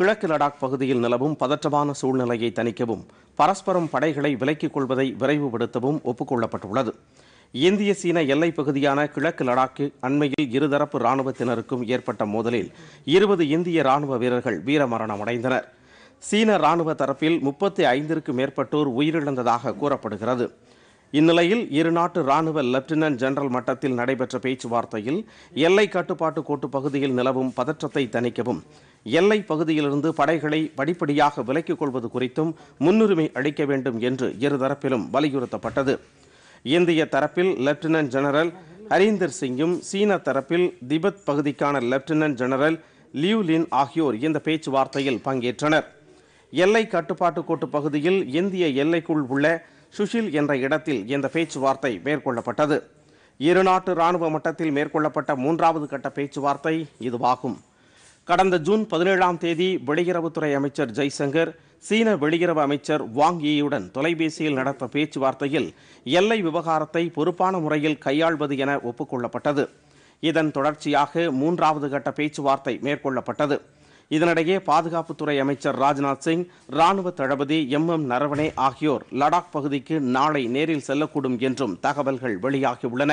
கிழக்கு லடாக் பகுதியில் நிலவும் பதற்றமான சூழ்நிலையை தணிக்கவும் பரஸ்பரம் படைகளை விலக்கிக் கொள்வதை விரைவுபடுத்தவும் ஒப்புக்கொள்ளப்பட்டுள்ளது இந்திய சீன எல்லை பகுதியான கிழக்கு லடாக்கு அண்மையில் இருதரப்பு ராணுவத்தினருக்கும் ஏற்பட்ட மோதலில் இருபது இந்திய ராணுவ வீரர்கள் வீரமரணம் அடைந்தனர் சீன ராணுவ தரப்பில் முப்பத்தி ஐந்திற்கும் மேற்பட்டோர் உயிரிழந்ததாக கூறப்படுகிறது இந்நிலையில் இருநாட்டு ராணுவ லெப்டினன்ட் ஜெனரல் மட்டத்தில் நடைபெற்ற பேச்சுவார்த்தையில் எல்லை கட்டுப்பாட்டு கோட்டு பகுதியில் நிலவும் பதற்றத்தை தணிக்கவும் எல்லை பகுதியிலிருந்து படைகளை படிப்படியாக விலக்கிக் கொள்வது குறித்தும் முன்னுரிமை அளிக்க வேண்டும் என்று இருதரப்பிலும் வலியுறுத்தப்பட்டது இந்திய தரப்பில் லெப்டினன்ட் ஜெனரல் ஹரீந்தர் சிங்கும் சீன தரப்பில் திபெத் பகுதிக்கான லெப்டினன்ட் ஜெனரல் லியூ லின் ஆகியோர் இந்த பேச்சுவார்த்தையில் பங்கேற்றனர் எல்லை கட்டுப்பாட்டு கோட்டு பகுதியில் இந்திய எல்லைக்குள் உள்ள சுஷில் என்ற இடத்தில் இந்த பேச்சுவார்த்தை மேற்கொள்ளப்பட்டது இருநாட்டு இராணுவ மட்டத்தில் மேற்கொள்ளப்பட்ட மூன்றாவது கட்ட பேச்சுவார்த்தை இதுவாகும் கடந்த ஜூன் பதினேழாம் தேதி வெளியுறவுத்துறை அமைச்சர் ஜெய்சங்கர் சீன வெளியுறவு அமைச்சர் வாங் ஈயுடன் தொலைபேசியில் நடத்த பேச்சுவார்த்தையில் எல்லை விவகாரத்தை பொறுப்பான முறையில் கையாள்வது என ஒப்புக்கொள்ளப்பட்டது இதன் தொடர்ச்சியாக மூன்றாவது கட்ட பேச்சுவார்த்தை மேற்கொள்ளப்பட்டது இதனிடையே பாதுகாப்புத்துறை அமைச்சர் ராஜ்நாத் சிங் ராணுவ தளபதி எம் எம் நரவனே ஆகியோர் லடாக் பகுதிக்கு நாளை நேரில் செல்லக்கூடும் என்றும் தகவல்கள் வெளியாகியுள்ளன